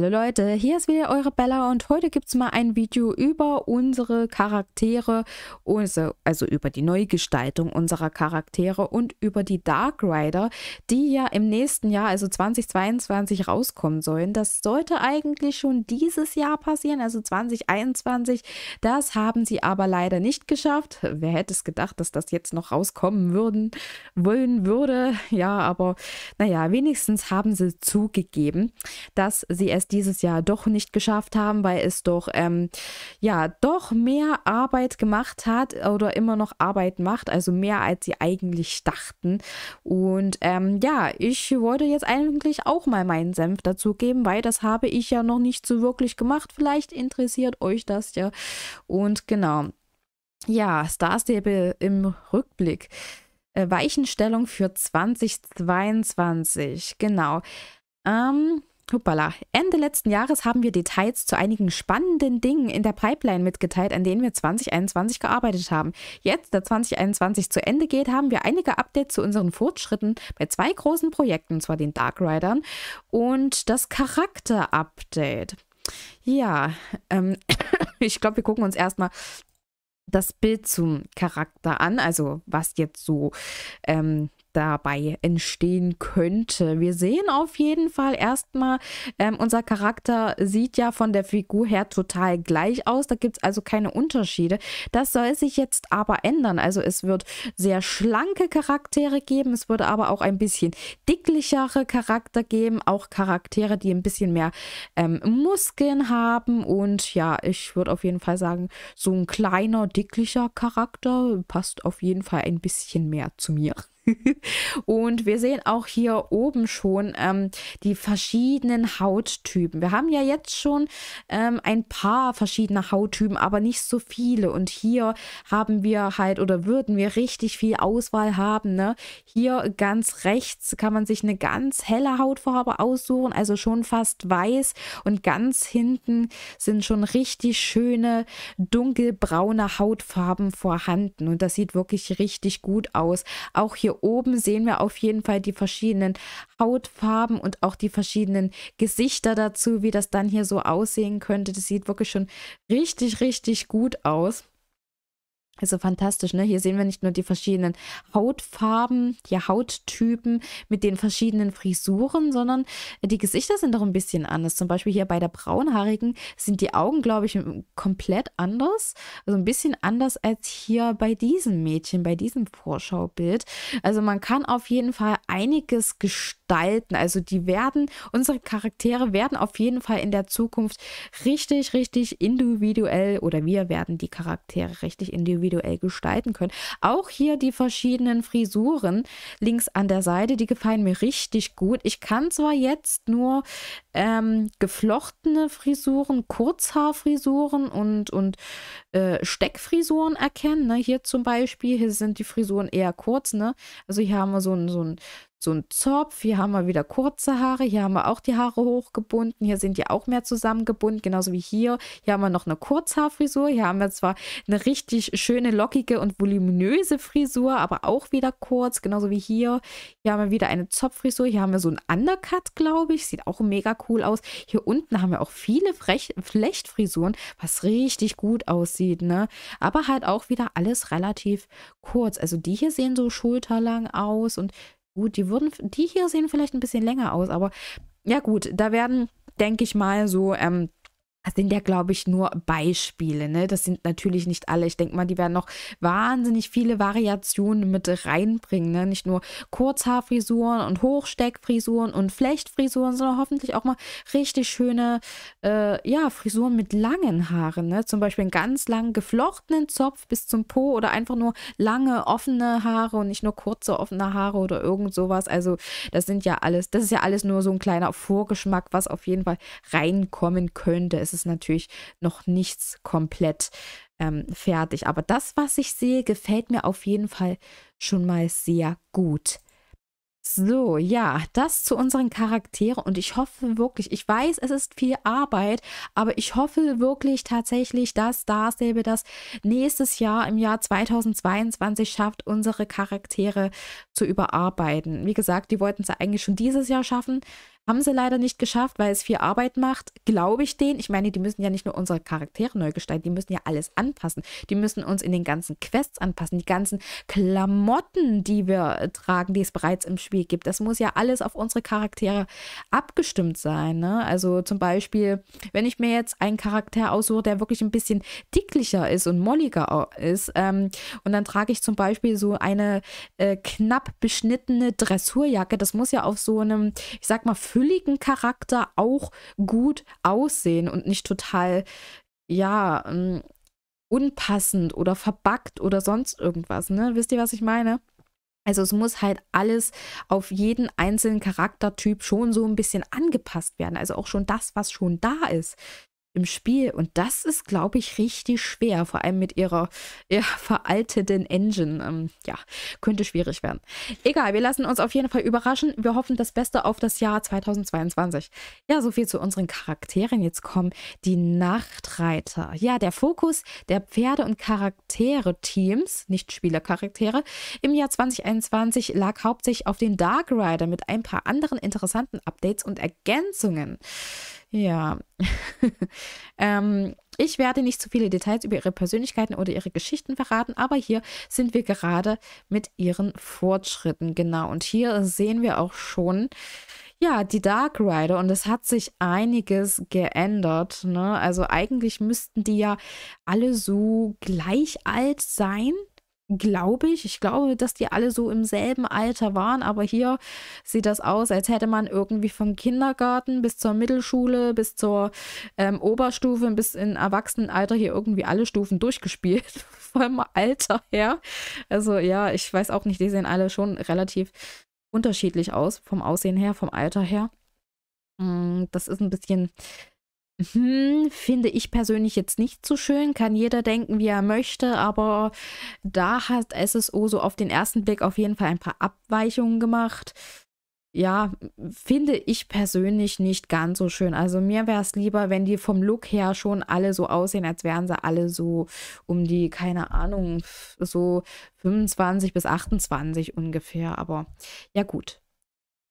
Hallo Leute, hier ist wieder eure Bella und heute gibt es mal ein Video über unsere Charaktere, also, also über die Neugestaltung unserer Charaktere und über die Dark Rider, die ja im nächsten Jahr, also 2022, rauskommen sollen. Das sollte eigentlich schon dieses Jahr passieren, also 2021. Das haben sie aber leider nicht geschafft. Wer hätte es gedacht, dass das jetzt noch rauskommen würden, wollen würde. Ja, aber naja, wenigstens haben sie zugegeben, dass sie es dieses Jahr doch nicht geschafft haben, weil es doch, ähm, ja, doch mehr Arbeit gemacht hat oder immer noch Arbeit macht, also mehr als sie eigentlich dachten. Und ähm, ja, ich wollte jetzt eigentlich auch mal meinen Senf dazu geben, weil das habe ich ja noch nicht so wirklich gemacht. Vielleicht interessiert euch das ja. Und genau. Ja, Star Stable im Rückblick. Äh, Weichenstellung für 2022. Genau. Ähm, Hoppala. Ende letzten Jahres haben wir Details zu einigen spannenden Dingen in der Pipeline mitgeteilt, an denen wir 2021 gearbeitet haben. Jetzt, da 2021 zu Ende geht, haben wir einige Updates zu unseren Fortschritten bei zwei großen Projekten, und zwar den Dark Riders und das Charakter-Update. Ja, ähm, ich glaube, wir gucken uns erstmal das Bild zum Charakter an, also was jetzt so ähm, dabei entstehen könnte. Wir sehen auf jeden Fall erstmal, ähm, unser Charakter sieht ja von der Figur her total gleich aus. Da gibt es also keine Unterschiede. Das soll sich jetzt aber ändern. Also es wird sehr schlanke Charaktere geben. Es würde aber auch ein bisschen dicklichere Charakter geben. Auch Charaktere, die ein bisschen mehr ähm, Muskeln haben. Und ja, ich würde auf jeden Fall sagen, so ein kleiner, dicklicher Charakter passt auf jeden Fall ein bisschen mehr zu mir. und wir sehen auch hier oben schon ähm, die verschiedenen Hauttypen. Wir haben ja jetzt schon ähm, ein paar verschiedene Hauttypen, aber nicht so viele. Und hier haben wir halt oder würden wir richtig viel Auswahl haben. Ne? Hier ganz rechts kann man sich eine ganz helle Hautfarbe aussuchen, also schon fast weiß. Und ganz hinten sind schon richtig schöne dunkelbraune Hautfarben vorhanden. Und das sieht wirklich richtig gut aus. Auch hier oben sehen wir auf jeden Fall die verschiedenen Hautfarben und auch die verschiedenen Gesichter dazu, wie das dann hier so aussehen könnte. Das sieht wirklich schon richtig, richtig gut aus. Also fantastisch, ne? Hier sehen wir nicht nur die verschiedenen Hautfarben, die Hauttypen mit den verschiedenen Frisuren, sondern die Gesichter sind doch ein bisschen anders. Zum Beispiel hier bei der braunhaarigen sind die Augen, glaube ich, komplett anders. Also ein bisschen anders als hier bei diesem Mädchen, bei diesem Vorschaubild. Also man kann auf jeden Fall einiges gestalten. Also die werden, unsere Charaktere werden auf jeden Fall in der Zukunft richtig, richtig individuell oder wir werden die Charaktere richtig individuell individuell gestalten können. Auch hier die verschiedenen Frisuren links an der Seite, die gefallen mir richtig gut. Ich kann zwar jetzt nur ähm, geflochtene Frisuren, Kurzhaarfrisuren und, und äh, Steckfrisuren erkennen. Ne? Hier zum Beispiel, hier sind die Frisuren eher kurz. Ne? Also hier haben wir so ein, so ein, so ein Zopf, hier haben wir wieder kurze Haare, hier haben wir auch die Haare hochgebunden, hier sind die auch mehr zusammengebunden, genauso wie hier. Hier haben wir noch eine Kurzhaarfrisur, hier haben wir zwar eine richtig schöne, lockige und voluminöse Frisur, aber auch wieder kurz, genauso wie hier. Hier haben wir wieder eine Zopffrisur, hier haben wir so einen Undercut, glaube ich, sieht auch mega cool aus. Hier unten haben wir auch viele Frech Flechtfrisuren, was richtig gut aussieht, ne? Aber halt auch wieder alles relativ kurz. Also die hier sehen so schulterlang aus und Gut, die wurden, die hier sehen vielleicht ein bisschen länger aus, aber ja gut, da werden, denke ich mal, so ähm, das sind ja, glaube ich, nur Beispiele. Ne? Das sind natürlich nicht alle. Ich denke mal, die werden noch wahnsinnig viele Variationen mit reinbringen. Ne? Nicht nur Kurzhaarfrisuren und Hochsteckfrisuren und Flechtfrisuren, sondern hoffentlich auch mal richtig schöne äh, ja, Frisuren mit langen Haaren. Ne? Zum Beispiel einen ganz langen geflochtenen Zopf bis zum Po oder einfach nur lange offene Haare und nicht nur kurze offene Haare oder irgend sowas. Also das sind ja alles, das ist ja alles nur so ein kleiner Vorgeschmack, was auf jeden Fall reinkommen könnte. Es ist ist natürlich noch nichts komplett ähm, fertig. Aber das, was ich sehe, gefällt mir auf jeden Fall schon mal sehr gut. So, ja, das zu unseren Charaktere und ich hoffe wirklich, ich weiß, es ist viel Arbeit, aber ich hoffe wirklich tatsächlich, dass Darstable das nächstes Jahr im Jahr 2022 schafft, unsere Charaktere zu überarbeiten. Wie gesagt, die wollten es eigentlich schon dieses Jahr schaffen, haben sie leider nicht geschafft, weil es viel Arbeit macht, glaube ich denen. Ich meine, die müssen ja nicht nur unsere Charaktere neu gestalten, die müssen ja alles anpassen. Die müssen uns in den ganzen Quests anpassen, die ganzen Klamotten, die wir tragen, die es bereits im Spiel gibt. Das muss ja alles auf unsere Charaktere abgestimmt sein. Ne? Also zum Beispiel, wenn ich mir jetzt einen Charakter aussuche, der wirklich ein bisschen dicklicher ist und molliger ist, ähm, und dann trage ich zum Beispiel so eine äh, knapp beschnittene Dressurjacke, das muss ja auf so einem, ich sag mal, fülligen Charakter auch gut aussehen und nicht total, ja, ähm, unpassend oder verbackt oder sonst irgendwas. Ne? Wisst ihr, was ich meine? Also es muss halt alles auf jeden einzelnen Charaktertyp schon so ein bisschen angepasst werden. Also auch schon das, was schon da ist, im Spiel. Und das ist, glaube ich, richtig schwer, vor allem mit ihrer ja, veralteten Engine. Ähm, ja, könnte schwierig werden. Egal, wir lassen uns auf jeden Fall überraschen. Wir hoffen das Beste auf das Jahr 2022. Ja, soviel zu unseren Charakteren. Jetzt kommen die Nachtreiter. Ja, der Fokus der Pferde- und Charaktere-Teams, nicht Spielercharaktere, im Jahr 2021 lag hauptsächlich auf den Dark Rider mit ein paar anderen interessanten Updates und Ergänzungen. Ja. ähm, ich werde nicht zu viele Details über ihre Persönlichkeiten oder ihre Geschichten verraten, aber hier sind wir gerade mit ihren Fortschritten. Genau. Und hier sehen wir auch schon, ja, die Dark Rider und es hat sich einiges geändert. Ne? Also eigentlich müssten die ja alle so gleich alt sein, glaube ich. Ich glaube, dass die alle so im selben Alter waren, aber hier sieht das aus, als hätte man irgendwie vom Kindergarten bis zur Mittelschule, bis zur ähm, Oberstufe, bis in Erwachsenenalter hier irgendwie alle Stufen durchgespielt, vom Alter her. Also ja, ich weiß auch nicht, die sehen alle schon relativ unterschiedlich aus, vom Aussehen her, vom Alter her. Hm, das ist ein bisschen hm, finde ich persönlich jetzt nicht so schön. Kann jeder denken, wie er möchte, aber da hat SSO so auf den ersten Blick auf jeden Fall ein paar Abweichungen gemacht. Ja, finde ich persönlich nicht ganz so schön. Also mir wäre es lieber, wenn die vom Look her schon alle so aussehen, als wären sie alle so um die, keine Ahnung, so 25 bis 28 ungefähr. Aber ja gut,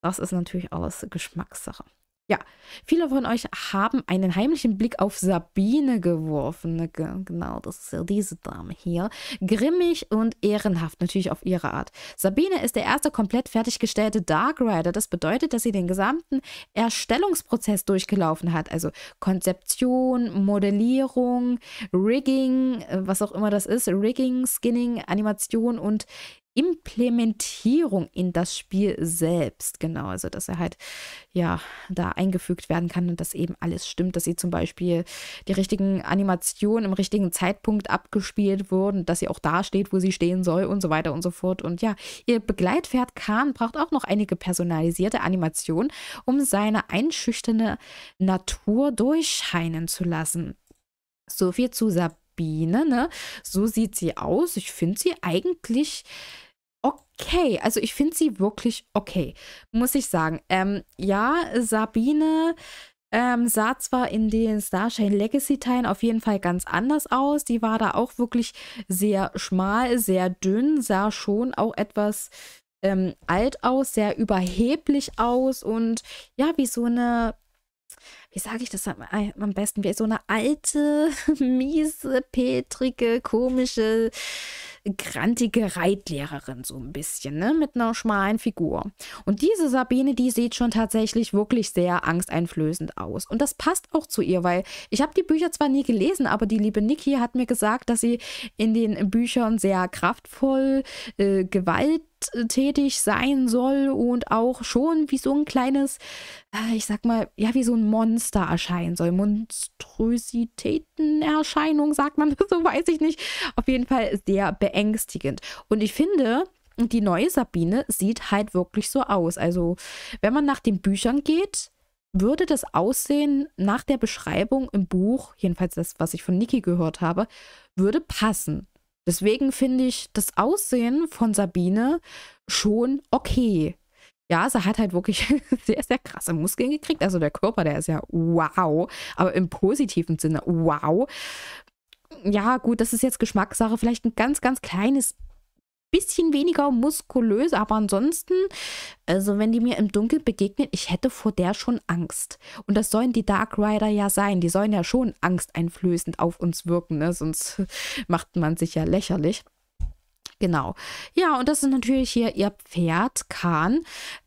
das ist natürlich alles Geschmackssache. Ja, viele von euch haben einen heimlichen Blick auf Sabine geworfen. Ne, genau, das ist ja diese Dame hier. Grimmig und ehrenhaft, natürlich auf ihre Art. Sabine ist der erste komplett fertiggestellte Dark Rider. Das bedeutet, dass sie den gesamten Erstellungsprozess durchgelaufen hat. Also Konzeption, Modellierung, Rigging, äh, was auch immer das ist, Rigging, Skinning, Animation und Implementierung in das Spiel selbst. Genau, also dass er halt ja da eingefügt werden kann und dass eben alles stimmt, dass sie zum Beispiel die richtigen Animationen im richtigen Zeitpunkt abgespielt wurden, dass sie auch da steht, wo sie stehen soll und so weiter und so fort. Und ja, ihr Begleitpferd Khan braucht auch noch einige personalisierte Animationen, um seine einschüchternde Natur durchscheinen zu lassen. So viel zu Sabine, ne? So sieht sie aus. Ich finde sie eigentlich okay. Also ich finde sie wirklich okay, muss ich sagen. Ähm, ja, Sabine ähm, sah zwar in den Starshine Legacy-Teilen auf jeden Fall ganz anders aus. Die war da auch wirklich sehr schmal, sehr dünn, sah schon auch etwas ähm, alt aus, sehr überheblich aus und ja, wie so eine wie sage ich das am besten, wie so eine alte, miese, petrige, komische, grantige Reitlehrerin so ein bisschen, ne, mit einer schmalen Figur. Und diese Sabine, die sieht schon tatsächlich wirklich sehr angsteinflößend aus. Und das passt auch zu ihr, weil ich habe die Bücher zwar nie gelesen, aber die liebe Niki hat mir gesagt, dass sie in den Büchern sehr kraftvoll, äh, gewalt tätig sein soll und auch schon wie so ein kleines, äh, ich sag mal, ja, wie so ein Monster erscheinen soll. Monstrositätenerscheinung, sagt man, so weiß ich nicht. Auf jeden Fall sehr beängstigend. Und ich finde, die neue Sabine sieht halt wirklich so aus. Also, wenn man nach den Büchern geht, würde das Aussehen nach der Beschreibung im Buch, jedenfalls das, was ich von Niki gehört habe, würde passen. Deswegen finde ich das Aussehen von Sabine schon okay. Ja, sie hat halt wirklich sehr, sehr krasse Muskeln gekriegt. Also der Körper, der ist ja wow, aber im positiven Sinne wow. Ja, gut, das ist jetzt Geschmackssache. Vielleicht ein ganz, ganz kleines bisschen weniger muskulös, aber ansonsten, also wenn die mir im Dunkeln begegnet, ich hätte vor der schon Angst. Und das sollen die Dark Rider ja sein. Die sollen ja schon angsteinflößend auf uns wirken, ne? sonst macht man sich ja lächerlich. Genau. Ja, und das ist natürlich hier ihr Pferd, Kahn.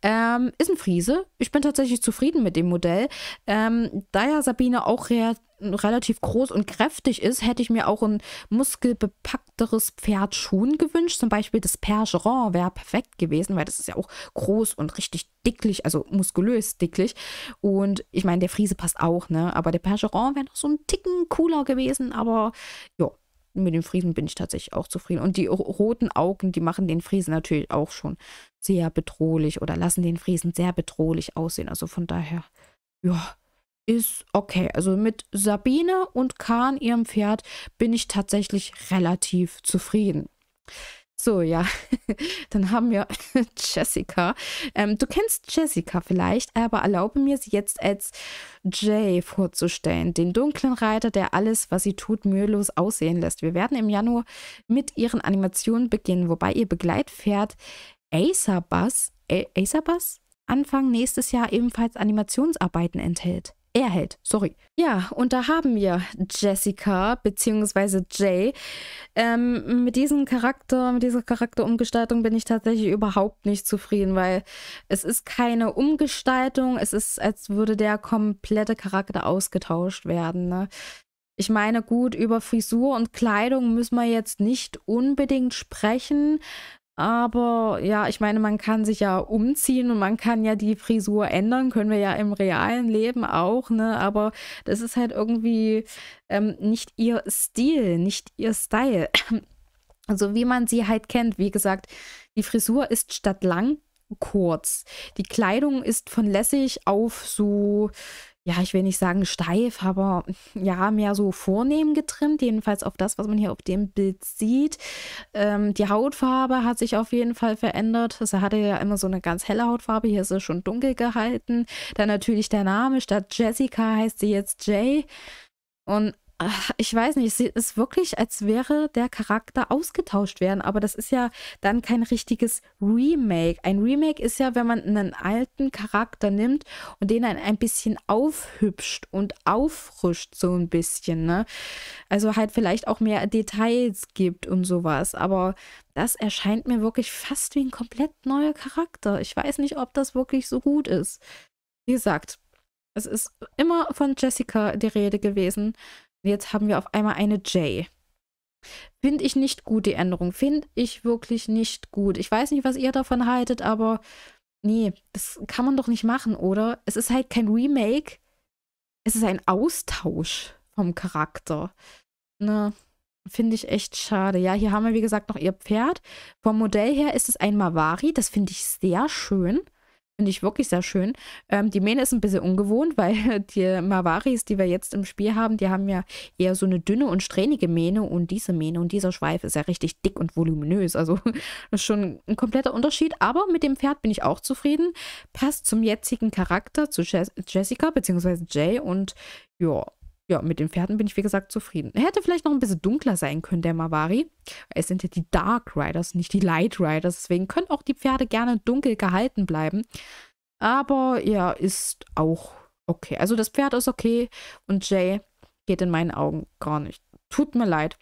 Ähm, ist ein Friese. Ich bin tatsächlich zufrieden mit dem Modell. Ähm, da ja Sabine auch reagiert relativ groß und kräftig ist, hätte ich mir auch ein muskelbepackteres Pferd schon gewünscht. Zum Beispiel das Percheron wäre perfekt gewesen, weil das ist ja auch groß und richtig dicklich, also muskulös dicklich. Und ich meine, der Friese passt auch, ne? Aber der Percheron wäre noch so ein Ticken cooler gewesen, aber ja. Mit dem Friesen bin ich tatsächlich auch zufrieden. Und die roten Augen, die machen den Friesen natürlich auch schon sehr bedrohlich oder lassen den Friesen sehr bedrohlich aussehen. Also von daher, ja, ist okay. Also mit Sabine und Kahn, ihrem Pferd, bin ich tatsächlich relativ zufrieden. So, ja, dann haben wir Jessica. Ähm, du kennst Jessica vielleicht, aber erlaube mir sie jetzt als Jay vorzustellen, den dunklen Reiter, der alles, was sie tut, mühelos aussehen lässt. Wir werden im Januar mit ihren Animationen beginnen, wobei ihr Begleitpferd Acerbus, Bus, Anfang nächstes Jahr ebenfalls Animationsarbeiten enthält er hält, sorry. Ja, und da haben wir Jessica bzw. Jay. Ähm, mit diesem Charakter, mit dieser Charakterumgestaltung bin ich tatsächlich überhaupt nicht zufrieden, weil es ist keine Umgestaltung, es ist, als würde der komplette Charakter ausgetauscht werden. Ne? Ich meine, gut, über Frisur und Kleidung müssen wir jetzt nicht unbedingt sprechen. Aber ja, ich meine, man kann sich ja umziehen und man kann ja die Frisur ändern, können wir ja im realen Leben auch, ne? Aber das ist halt irgendwie ähm, nicht ihr Stil, nicht ihr Style. Also wie man sie halt kennt. Wie gesagt, die Frisur ist statt lang kurz. Die Kleidung ist von lässig auf so ja, ich will nicht sagen steif, aber ja, mehr so vornehm getrimmt, jedenfalls auf das, was man hier auf dem Bild sieht. Ähm, die Hautfarbe hat sich auf jeden Fall verändert. Sie also hatte ja immer so eine ganz helle Hautfarbe, hier ist sie schon dunkel gehalten. Dann natürlich der Name, statt Jessica heißt sie jetzt Jay. Und ich weiß nicht, es ist wirklich, als wäre der Charakter ausgetauscht werden, aber das ist ja dann kein richtiges Remake. Ein Remake ist ja, wenn man einen alten Charakter nimmt und den ein bisschen aufhübscht und auffrischt so ein bisschen, ne? Also halt vielleicht auch mehr Details gibt und sowas, aber das erscheint mir wirklich fast wie ein komplett neuer Charakter. Ich weiß nicht, ob das wirklich so gut ist. Wie gesagt, es ist immer von Jessica die Rede gewesen. Jetzt haben wir auf einmal eine J. Finde ich nicht gut, die Änderung. Finde ich wirklich nicht gut. Ich weiß nicht, was ihr davon haltet, aber nee, das kann man doch nicht machen, oder? Es ist halt kein Remake. Es ist ein Austausch vom Charakter. Ne? Finde ich echt schade. Ja, hier haben wir, wie gesagt, noch ihr Pferd. Vom Modell her ist es ein Mavari. Das finde ich sehr schön. Finde ich wirklich sehr schön. Ähm, die Mähne ist ein bisschen ungewohnt, weil die Mawaris, die wir jetzt im Spiel haben, die haben ja eher so eine dünne und strähnige Mähne und diese Mähne und dieser Schweif ist ja richtig dick und voluminös. Also das ist schon ein kompletter Unterschied. Aber mit dem Pferd bin ich auch zufrieden. Passt zum jetzigen Charakter, zu Jessica bzw. Jay und ja, ja, mit den Pferden bin ich, wie gesagt, zufrieden. Er hätte vielleicht noch ein bisschen dunkler sein können, der Mavari. Es sind ja die Dark Riders, nicht die Light Riders. Deswegen können auch die Pferde gerne dunkel gehalten bleiben. Aber er ist auch okay. Also das Pferd ist okay und Jay geht in meinen Augen gar nicht. Tut mir leid.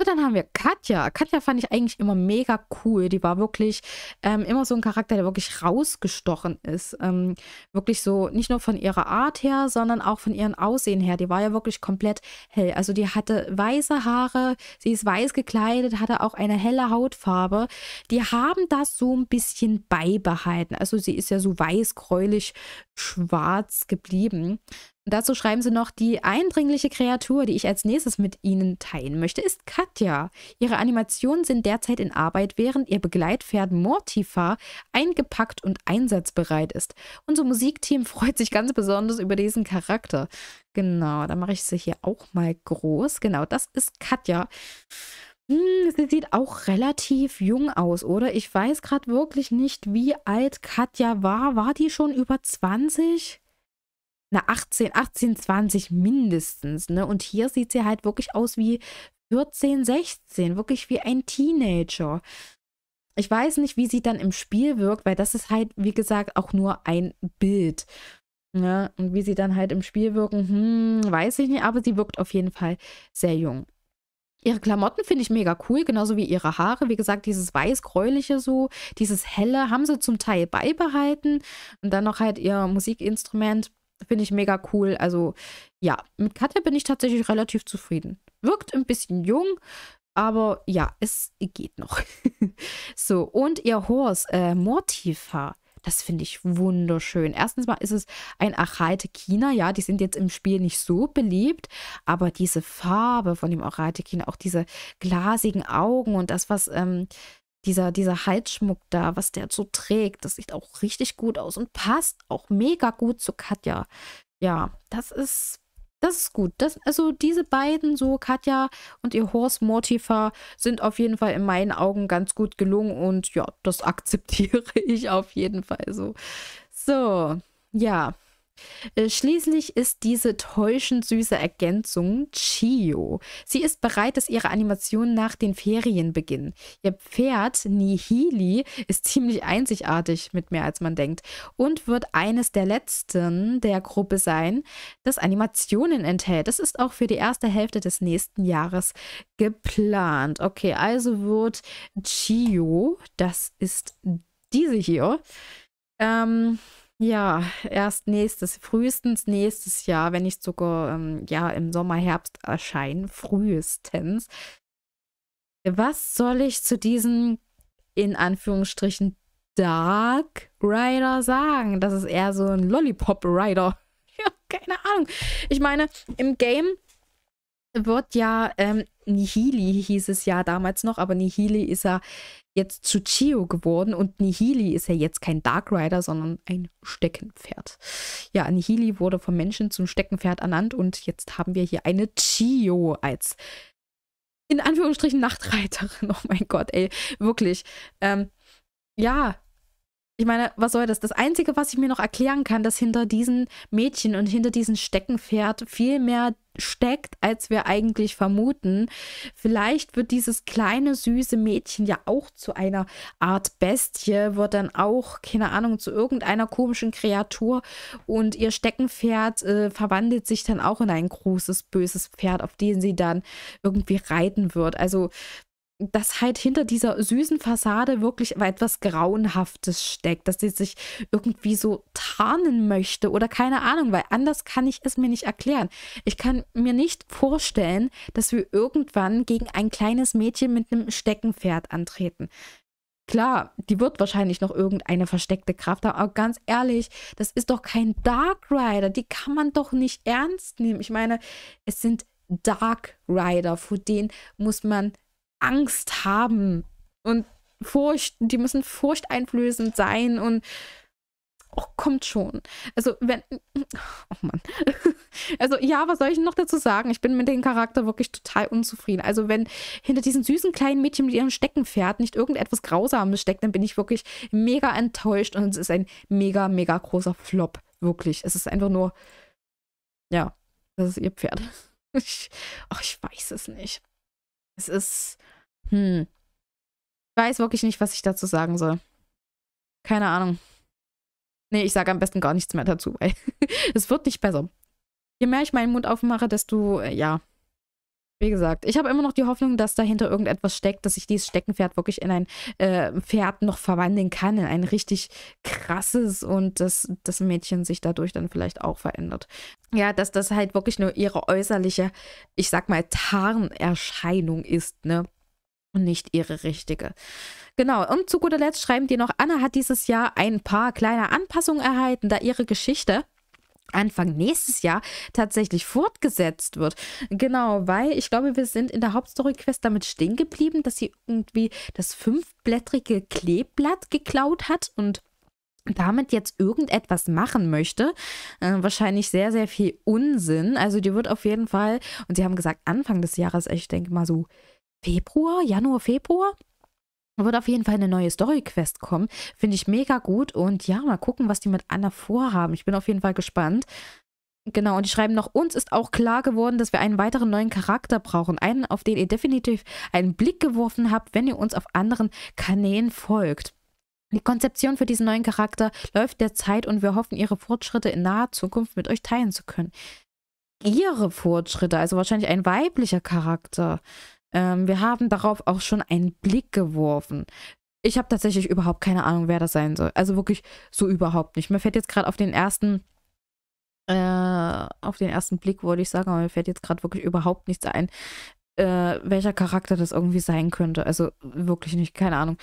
So, dann haben wir Katja. Katja fand ich eigentlich immer mega cool. Die war wirklich ähm, immer so ein Charakter, der wirklich rausgestochen ist. Ähm, wirklich so, nicht nur von ihrer Art her, sondern auch von ihrem Aussehen her. Die war ja wirklich komplett hell. Also die hatte weiße Haare, sie ist weiß gekleidet, hatte auch eine helle Hautfarbe. Die haben das so ein bisschen beibehalten. Also sie ist ja so weiß, gräulich, schwarz geblieben. Dazu schreiben sie noch, die eindringliche Kreatur, die ich als nächstes mit Ihnen teilen möchte, ist Katja. Ihre Animationen sind derzeit in Arbeit, während ihr Begleitpferd Mortifa eingepackt und einsatzbereit ist. Unser Musikteam freut sich ganz besonders über diesen Charakter. Genau, da mache ich sie hier auch mal groß. Genau, das ist Katja. Hm, sie sieht auch relativ jung aus, oder? Ich weiß gerade wirklich nicht, wie alt Katja war. War die schon über 20? na 18, 18, 20 mindestens. Ne? Und hier sieht sie halt wirklich aus wie 14, 16, wirklich wie ein Teenager. Ich weiß nicht, wie sie dann im Spiel wirkt, weil das ist halt, wie gesagt, auch nur ein Bild. Ne? Und wie sie dann halt im Spiel wirken, hm, weiß ich nicht, aber sie wirkt auf jeden Fall sehr jung. Ihre Klamotten finde ich mega cool, genauso wie ihre Haare. Wie gesagt, dieses weiß-gräuliche so, dieses helle haben sie zum Teil beibehalten. Und dann noch halt ihr Musikinstrument Finde ich mega cool. Also ja, mit Katja bin ich tatsächlich relativ zufrieden. Wirkt ein bisschen jung, aber ja, es geht noch. so, und ihr Horse, äh, Mortifa. Das finde ich wunderschön. Erstens mal ist es ein Araite China. Ja, die sind jetzt im Spiel nicht so beliebt, aber diese Farbe von dem Araite China, auch diese glasigen Augen und das, was ähm, dieser, dieser Halsschmuck da, was der so trägt, das sieht auch richtig gut aus und passt auch mega gut zu Katja. Ja, das ist, das ist gut. Das, also diese beiden, so Katja und ihr Horst Mortifer, sind auf jeden Fall in meinen Augen ganz gut gelungen und ja, das akzeptiere ich auf jeden Fall so. So, ja. Äh, schließlich ist diese täuschend süße Ergänzung Chio. Sie ist bereit, dass ihre Animationen nach den Ferien beginnen. Ihr Pferd Nihili ist ziemlich einzigartig mit mehr als man denkt und wird eines der letzten der Gruppe sein, das Animationen enthält. Das ist auch für die erste Hälfte des nächsten Jahres geplant. Okay, also wird Chio, das ist diese hier, ähm, ja, erst nächstes, frühestens nächstes Jahr, wenn nicht sogar ähm, ja, im Sommer, Herbst erscheinen, frühestens. Was soll ich zu diesem in Anführungsstrichen Dark Rider sagen? Das ist eher so ein Lollipop Rider. Ja, keine Ahnung. Ich meine, im Game wird ja, ähm, Nihili hieß es ja damals noch, aber Nihili ist ja jetzt zu Chio geworden und Nihili ist ja jetzt kein Dark Rider, sondern ein Steckenpferd. Ja, Nihili wurde vom Menschen zum Steckenpferd ernannt und jetzt haben wir hier eine Chio als in Anführungsstrichen Nachtreiterin. Oh mein Gott, ey, wirklich. Ähm, ja, ich meine, was soll das? Das Einzige, was ich mir noch erklären kann, dass hinter diesen Mädchen und hinter diesen Steckenpferd viel mehr steckt, als wir eigentlich vermuten. Vielleicht wird dieses kleine, süße Mädchen ja auch zu einer Art Bestie, wird dann auch, keine Ahnung, zu irgendeiner komischen Kreatur und ihr Steckenpferd äh, verwandelt sich dann auch in ein großes, böses Pferd, auf den sie dann irgendwie reiten wird. Also dass halt hinter dieser süßen Fassade wirklich etwas Grauenhaftes steckt, dass sie sich irgendwie so tarnen möchte oder keine Ahnung, weil anders kann ich es mir nicht erklären. Ich kann mir nicht vorstellen, dass wir irgendwann gegen ein kleines Mädchen mit einem Steckenpferd antreten. Klar, die wird wahrscheinlich noch irgendeine versteckte Kraft haben, aber ganz ehrlich, das ist doch kein Dark Rider, die kann man doch nicht ernst nehmen. Ich meine, es sind Dark Rider, vor denen muss man Angst haben und Furcht, die müssen furchteinflößend sein und oh, kommt schon. Also, wenn. Oh Mann. Also, ja, was soll ich noch dazu sagen? Ich bin mit dem Charakter wirklich total unzufrieden. Also, wenn hinter diesen süßen kleinen Mädchen mit ihrem Steckenpferd nicht irgendetwas Grausames steckt, dann bin ich wirklich mega enttäuscht und es ist ein mega, mega großer Flop. Wirklich. Es ist einfach nur. Ja, das ist ihr Pferd. Ich, ach, ich weiß es nicht. Es ist. Hm. Ich weiß wirklich nicht, was ich dazu sagen soll. Keine Ahnung. Nee, ich sage am besten gar nichts mehr dazu, weil es wird nicht besser. Je mehr ich meinen Mund aufmache, desto, äh, ja, wie gesagt, ich habe immer noch die Hoffnung, dass dahinter irgendetwas steckt, dass ich dieses Steckenpferd wirklich in ein äh, Pferd noch verwandeln kann, in ein richtig krasses und dass das Mädchen sich dadurch dann vielleicht auch verändert. Ja, dass das halt wirklich nur ihre äußerliche, ich sag mal, Tarnerscheinung ist, ne? und nicht ihre richtige. Genau, und zu guter Letzt schreiben die noch, Anna hat dieses Jahr ein paar kleine Anpassungen erhalten, da ihre Geschichte Anfang nächstes Jahr tatsächlich fortgesetzt wird. Genau, weil ich glaube, wir sind in der Hauptstory-Quest damit stehen geblieben, dass sie irgendwie das fünfblättrige Kleeblatt geklaut hat und damit jetzt irgendetwas machen möchte. Äh, wahrscheinlich sehr, sehr viel Unsinn. Also die wird auf jeden Fall, und sie haben gesagt, Anfang des Jahres, also ich denke mal so Februar, Januar, Februar, wird auf jeden Fall eine neue Story-Quest kommen. Finde ich mega gut. Und ja, mal gucken, was die mit Anna vorhaben. Ich bin auf jeden Fall gespannt. Genau, und die schreiben noch, uns ist auch klar geworden, dass wir einen weiteren neuen Charakter brauchen. Einen, auf den ihr definitiv einen Blick geworfen habt, wenn ihr uns auf anderen Kanälen folgt. Die Konzeption für diesen neuen Charakter läuft derzeit und wir hoffen, ihre Fortschritte in naher Zukunft mit euch teilen zu können. Ihre Fortschritte, also wahrscheinlich ein weiblicher Charakter. Ähm, wir haben darauf auch schon einen Blick geworfen. Ich habe tatsächlich überhaupt keine Ahnung, wer das sein soll. Also wirklich so überhaupt nicht. Mir fällt jetzt gerade auf den ersten äh, auf den ersten Blick, wollte ich sagen, aber mir fällt jetzt gerade wirklich überhaupt nichts ein, äh, welcher Charakter das irgendwie sein könnte. Also wirklich nicht, keine Ahnung.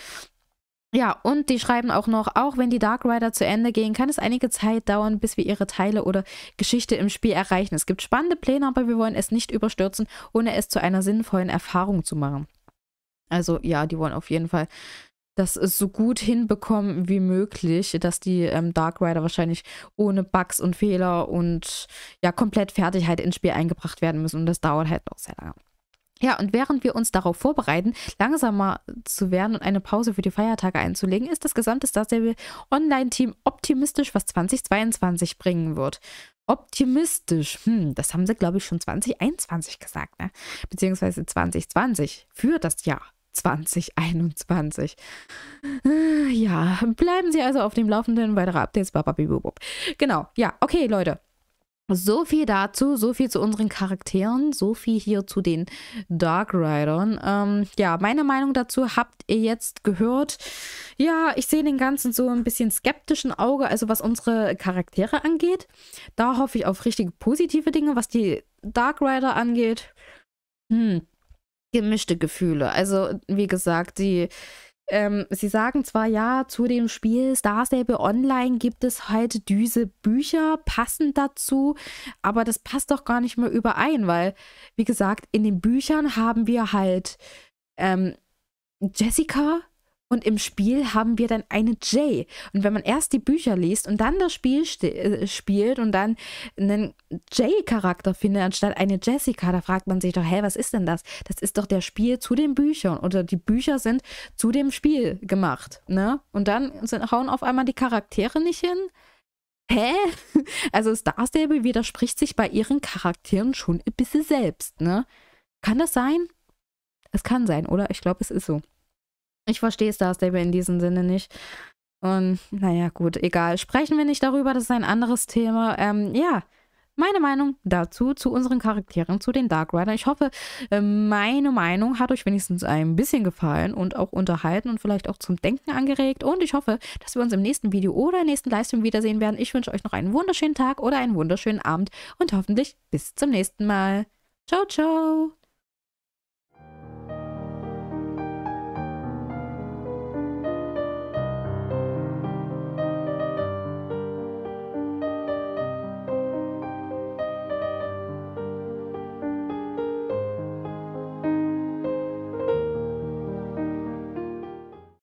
Ja, und die schreiben auch noch, auch wenn die Dark Rider zu Ende gehen, kann es einige Zeit dauern, bis wir ihre Teile oder Geschichte im Spiel erreichen. Es gibt spannende Pläne, aber wir wollen es nicht überstürzen, ohne es zu einer sinnvollen Erfahrung zu machen. Also ja, die wollen auf jeden Fall das so gut hinbekommen wie möglich, dass die ähm, Dark Rider wahrscheinlich ohne Bugs und Fehler und ja, komplett fertig halt ins Spiel eingebracht werden müssen. Und das dauert halt noch sehr lange. Ja, und während wir uns darauf vorbereiten, langsamer zu werden und eine Pause für die Feiertage einzulegen, ist das gesamte Star Online-Team optimistisch, was 2022 bringen wird. Optimistisch, hm, das haben sie, glaube ich, schon 2021 gesagt, ne? Beziehungsweise 2020 für das Jahr. 2021. Ah, ja, bleiben Sie also auf dem Laufenden. Weitere Updates, bababibubub. Genau, ja, okay, Leute. So viel dazu, so viel zu unseren Charakteren, so viel hier zu den Dark Riders. Ähm, ja, meine Meinung dazu habt ihr jetzt gehört. Ja, ich sehe den Ganzen so ein bisschen skeptischen Auge, also was unsere Charaktere angeht. Da hoffe ich auf richtige positive Dinge, was die Dark Rider angeht. Hm, gemischte Gefühle. Also, wie gesagt, die ähm, sie sagen zwar ja, zu dem Spiel Star Stable Online gibt es halt diese Bücher passend dazu, aber das passt doch gar nicht mehr überein, weil, wie gesagt, in den Büchern haben wir halt ähm, Jessica, und im Spiel haben wir dann eine Jay. Und wenn man erst die Bücher liest und dann das Spiel äh, spielt und dann einen Jay-Charakter findet, anstatt eine Jessica, da fragt man sich doch, hä, was ist denn das? Das ist doch der Spiel zu den Büchern oder die Bücher sind zu dem Spiel gemacht. Ne? Und dann sind, hauen auf einmal die Charaktere nicht hin. Hä? Also Star Stable widerspricht sich bei ihren Charakteren schon ein bisschen selbst, ne? Kann das sein? Es kann sein, oder? Ich glaube, es ist so. Ich verstehe Star Stable in diesem Sinne nicht. Und naja, gut, egal. Sprechen wir nicht darüber, das ist ein anderes Thema. Ähm, ja, meine Meinung dazu, zu unseren Charakteren, zu den Dark Rider. Ich hoffe, äh, meine Meinung hat euch wenigstens ein bisschen gefallen und auch unterhalten und vielleicht auch zum Denken angeregt. Und ich hoffe, dass wir uns im nächsten Video oder im nächsten Livestream wiedersehen werden. Ich wünsche euch noch einen wunderschönen Tag oder einen wunderschönen Abend und hoffentlich bis zum nächsten Mal. Ciao, ciao!